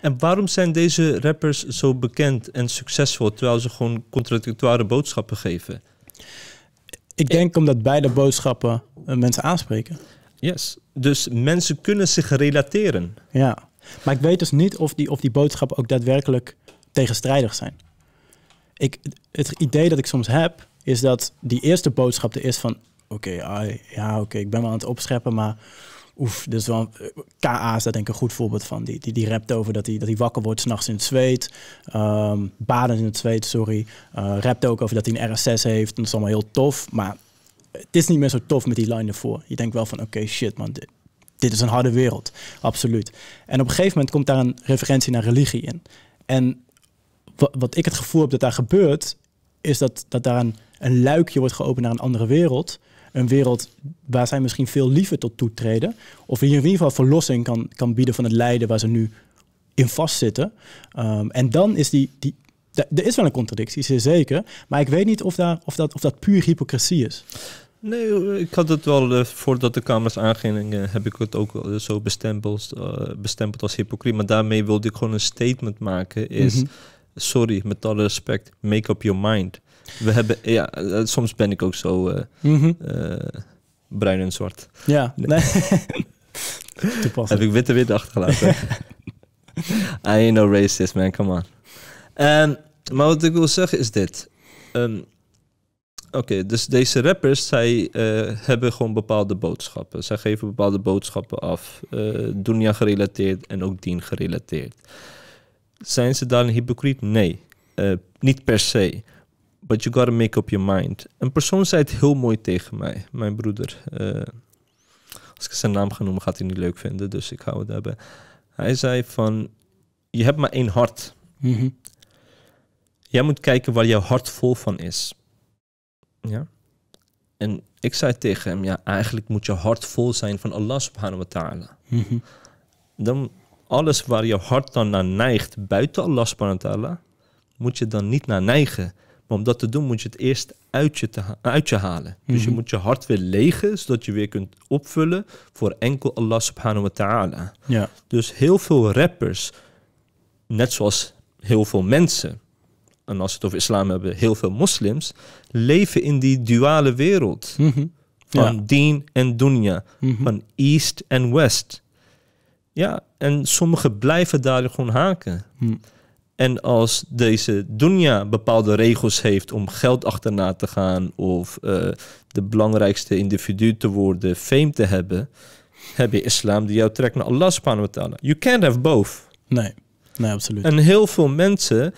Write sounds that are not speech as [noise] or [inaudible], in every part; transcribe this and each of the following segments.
En waarom zijn deze rappers zo bekend en succesvol terwijl ze gewoon contradictoire boodschappen geven? Ik denk omdat beide boodschappen eh, mensen aanspreken. Yes. Dus mensen kunnen zich relateren. Ja. Maar ik weet dus niet of die, of die boodschappen ook daadwerkelijk tegenstrijdig zijn. Ik, het idee dat ik soms heb, is dat die eerste boodschap er is van... Oké, ja, oké, ik ben wel aan het opscheppen, maar Oef, dus wel, eh, KA is daar denk ik een goed voorbeeld van. Die, die, die rapt over dat hij dat hij wakker wordt s'nachts in het zweet. Um, ehm, baden in het zweet, sorry. Uh, eh, rapt ook over dat hij een RSS heeft. dat is allemaal heel tof. Maar het is niet meer zo tof met die line ervoor. Je denkt wel van, oké, shit man, dit, is een harde wereld. Absoluut. En op een gegeven moment komt daar een referentie naar religie in. En wat, wat ik het gevoel heb dat daar gebeurt, is dat, dat daar een een luikje wordt geopend naar een andere wereld. Een wereld waar zij misschien veel liever tot toetreden. Of in ieder geval verlossing kan, kan bieden van het lijden waar ze nu in vastzitten. Ehm, en dan is die, die, er is wel een contradictie, zeer zeker. Maar ik weet niet of, daar, of, dat, of dat puur hypocrisie is. Nee, eh, ik had het wel, eh, voordat de camera's aangingen, eh, heb ik het ook zo bestempeld, bestempeld als hypocriet. Maar daarmee wilde ik gewoon een statement maken, is, mhm. sorry, met alle respect, make up your mind. We hebben, ja, eh, soms ben ik ook zo eh, mhm. eh, bruin en zwart. Ja, nee. [laughs] Heb ik witte wit achtergelaten. [laughs] I ain't no racist, man. Come on. Ehm, maar wat ik wil zeggen is dit. Ehm, oké, dus deze rappers, zij hebben gewoon bepaalde boodschappen. Zij geven bepaalde boodschappen af. Uh, Dunia gerelateerd en ook Dien gerelateerd. Zijn ze daarin hypocriet? Nee, niet per se. But you gotta make up your mind. Een persoon zei het heel mooi tegen mij, mijn broeder. Eh, als ik zijn naam ga noemen, gaat hij niet leuk vinden, dus ik hou het hebben. Hij zei van, je hebt maar één hart. Mhm. Jij moet kijken waar jouw hart vol van is. Ja? En ik zei tegen hem, ja, eigenlijk moet je hart vol zijn van Allah subhanahu wa ta'ala. Mhm. Dan alles waar je hart dan naar neigt buiten Allah subhanahu wa ta'ala, moet je dan niet naar neigen. Maar om dat te doen moet je het eerst uit je, te uit je halen. Dus je mhm. moet je hart weer legen, zodat je weer kunt opvullen voor enkel Allah subhanahu wa ta'ala. Ja. Dus heel veel rappers, net zoals heel veel mensen, en als we het over islam hebben, heel veel moslims, leven in die duale wereld. Mhm. Van dien en dunya, mhm. van east en west. Ja, en sommigen blijven daar gewoon haken. En als deze Dunya bepaalde regels heeft om geld achterna te gaan of eh, de belangrijkste individu te worden, fame te hebben, heb je islam die jou trekt naar Allah subhanahu wa ta'ala. You can't have both. Nee, nee, absoluut. En heel veel mensen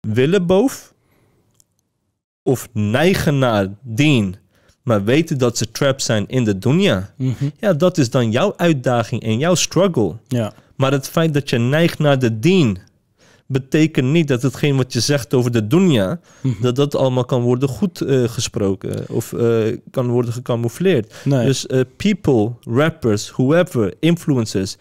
willen both of neigen naar dien, maar weten dat ze trapped zijn in de dunya. Mhm. Ja, dat is dan jouw uitdaging en jouw struggle. Ja. Maar het feit dat je neigt naar de dien betekent niet dat hetgeen wat je zegt over de dunya, mhm. dat dat allemaal kan worden goed eh, gesproken of uh, kan worden gecamoufleerd. Dus eh, people, rappers, whoever, influencers,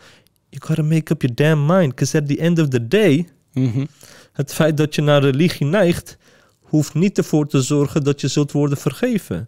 you gotta make up your damn mind. Because at the end of the day, mhm. het feit dat je naar religie neigt, hoeft niet ervoor te zorgen dat je zult worden vergeven.